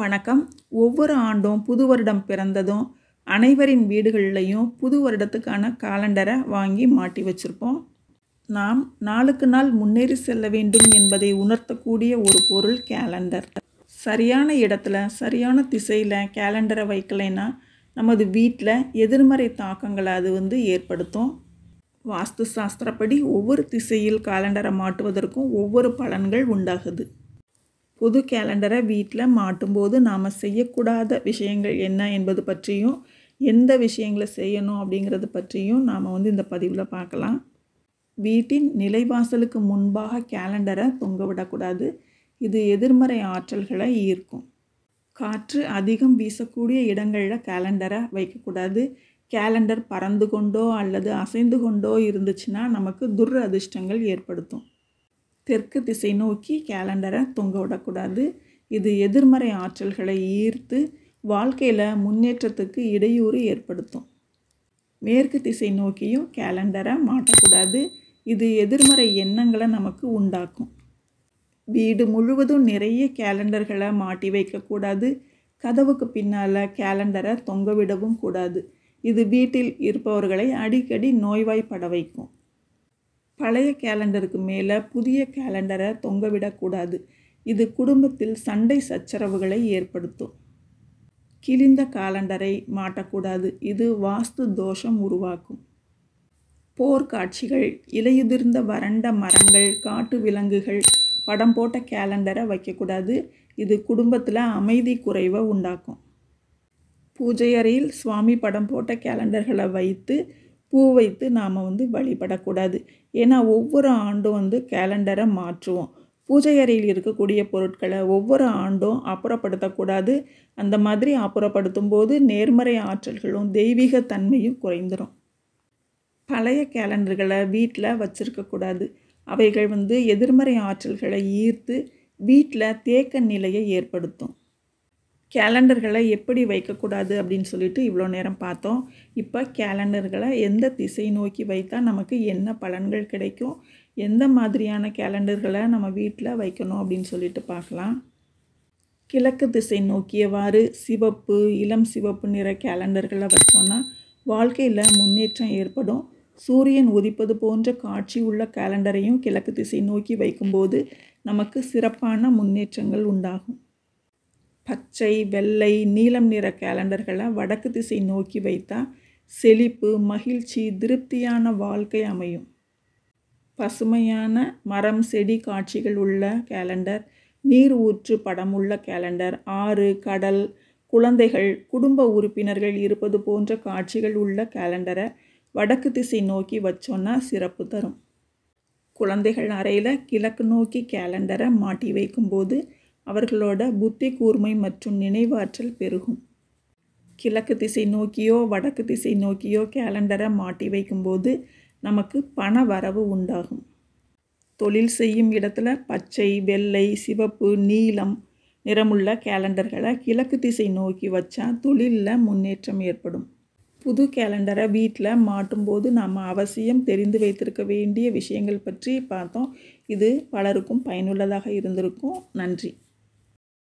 வணக்கம் ஒவ்வொரு ஆண்டும் புது வருடம் பிறந்ததும் அனைவரின் வீடுகள்லையும் புது வருடத்துக்கான காலண்டரை வாங்கி மாட்டி வச்சுருப்போம் நாம் நாளுக்கு நாள் முன்னேறி செல்ல வேண்டும் என்பதை உணர்த்தக்கூடிய ஒரு பொருள் கேலண்டர் சரியான இடத்துல சரியான திசையில் கேலண்டரை வைக்கலைன்னா நமது வீட்டில் எதிர்மறை தாக்கங்களை அது வந்து ஏற்படுத்தும் வாஸ்து சாஸ்திரப்படி ஒவ்வொரு திசையில் காலண்டரை மாட்டுவதற்கும் ஒவ்வொரு பலன்கள் உண்டாகுது புது கேலண்டரை வீட்டில் மாட்டும்போது நாம் செய்யக்கூடாத விஷயங்கள் என்ன என்பது பற்றியும் எந்த விஷயங்களை செய்யணும் அப்படிங்கிறது பற்றியும் நாம் வந்து இந்த பதிவில் பார்க்கலாம் வீட்டின் நிலைவாசலுக்கு முன்பாக கேலண்டரை தொங்க விடக்கூடாது இது எதிர்மறை ஆற்றல்களை ஈர்க்கும் காற்று அதிகம் வீசக்கூடிய இடங்களில் கேலண்டரை வைக்கக்கூடாது கேலண்டர் பறந்து கொண்டோ அல்லது அசைந்து கொண்டோ இருந்துச்சுன்னா நமக்கு துர் அதிர்ஷ்டங்கள் ஏற்படுத்தும் தெற்கு திசை நோக்கி கேலண்டரை தொங்க விடக்கூடாது இது எதிர்மறை ஆற்றல்களை ஈர்த்து வாழ்க்கையில் முன்னேற்றத்துக்கு இடையூறு ஏற்படுத்தும் மேற்கு திசை நோக்கியும் கேலண்டரை மாட்டக்கூடாது இது எதிர்மறை எண்ணங்களை நமக்கு உண்டாக்கும் வீடு முழுவதும் நிறைய கேலண்டர்களை மாட்டி வைக்கக்கூடாது கதவுக்கு பின்னால் கேலண்டரை தொங்க விடவும் கூடாது இது வீட்டில் இருப்பவர்களை அடிக்கடி நோய்வாய்ப்பட வைக்கும் பழைய கேலண்டருக்கு மேலே புதிய கேலண்டரை தொங்கவிடக்கூடாது இது குடும்பத்தில் சண்டை சச்சரவுகளை ஏற்படுத்தும் கிழிந்த காலண்டரை மாட்டக்கூடாது இது வாஸ்து தோஷம் உருவாக்கும் போர்க்காட்சிகள் இலையுதிர்ந்த வறண்ட மரங்கள் காட்டு விலங்குகள் படம் போட்ட கேலண்டரை வைக்கக்கூடாது இது குடும்பத்தில் அமைதி குறைவை உண்டாக்கும் பூஜை அறையில் சுவாமி படம் போட்ட கேலண்டர்களை வைத்து பூ வைத்து நாம் வந்து வழிபடக்கூடாது ஏன்னா ஒவ்வொரு ஆண்டும் வந்து கேலண்டரை மாற்றுவோம் பூஜை அறையில் இருக்கக்கூடிய பொருட்களை ஒவ்வொரு ஆண்டும் அப்புறப்படுத்தக்கூடாது அந்த மாதிரி அப்புறப்படுத்தும் போது நேர்மறை ஆற்றல்களும் தெய்வீக தன்மையும் குறைந்துடும் பழைய கேலண்டர்களை வீட்டில் வச்சுருக்கக்கூடாது அவைகள் வந்து எதிர்மறை ஆற்றல்களை ஈர்த்து வீட்டில் தேக்க நிலையை ஏற்படுத்தும் கேலண்டர்களை எப்படி வைக்கக்கூடாது அப்படின்னு சொல்லிட்டு இவ்வளோ நேரம் பார்த்தோம் இப்போ கேலண்டர்களை எந்த திசை நோக்கி வைத்தால் நமக்கு என்ன பலன்கள் கிடைக்கும் எந்த மாதிரியான கேலண்டர்களை நம்ம வீட்டில் வைக்கணும் அப்படின்னு சொல்லிட்டு பார்க்கலாம் கிழக்கு திசை நோக்கியவாறு சிவப்பு இளம் சிவப்பு நிற கேலண்டர்களை வச்சோன்னா வாழ்க்கையில் முன்னேற்றம் ஏற்படும் சூரியன் உதிப்பது போன்ற காட்சி உள்ள கேலண்டரையும் கிழக்கு திசை நோக்கி வைக்கும்போது நமக்கு சிறப்பான முன்னேற்றங்கள் உண்டாகும் பச்சை வெள்ளை நீலம் நிற கேலண்டர்களை வடக்கு திசை நோக்கி வைத்தால் செழிப்பு மகிழ்ச்சி திருப்தியான வாழ்க்கை அமையும் பசுமையான மரம் செடி காட்சிகள் உள்ள கேலண்டர் நீர் ஊற்று படம் உள்ள கேலண்டர் ஆறு கடல் குழந்தைகள் குடும்ப உறுப்பினர்கள் இருப்பது போன்ற காட்சிகள் உள்ள கேலண்டரை வடக்கு திசை நோக்கி வச்சோன்னா சிறப்பு தரும் குழந்தைகள் அறையில் கிழக்கு நோக்கி கேலண்டரை மாட்டி வைக்கும்போது அவர்களோட புத்தி கூர்மை மற்றும் நினைவாற்றல் பெருகும் கிழக்கு திசை நோக்கியோ வடக்கு திசை நோக்கியோ கேலண்டரை மாட்டி வைக்கும்போது நமக்கு பண வரவு உண்டாகும் தொழில் செய்யும் இடத்துல பச்சை வெள்ளை சிவப்பு நீலம் நிறமுள்ள கேலண்டர்களை கிழக்கு திசை நோக்கி வச்சா தொழிலில் முன்னேற்றம் ஏற்படும் புது கேலண்டரை வீட்டில் மாட்டும்போது நாம் அவசியம் தெரிந்து வைத்திருக்க வேண்டிய விஷயங்கள் பற்றி பார்த்தோம் இது பலருக்கும் பயனுள்ளதாக இருந்திருக்கும் நன்றி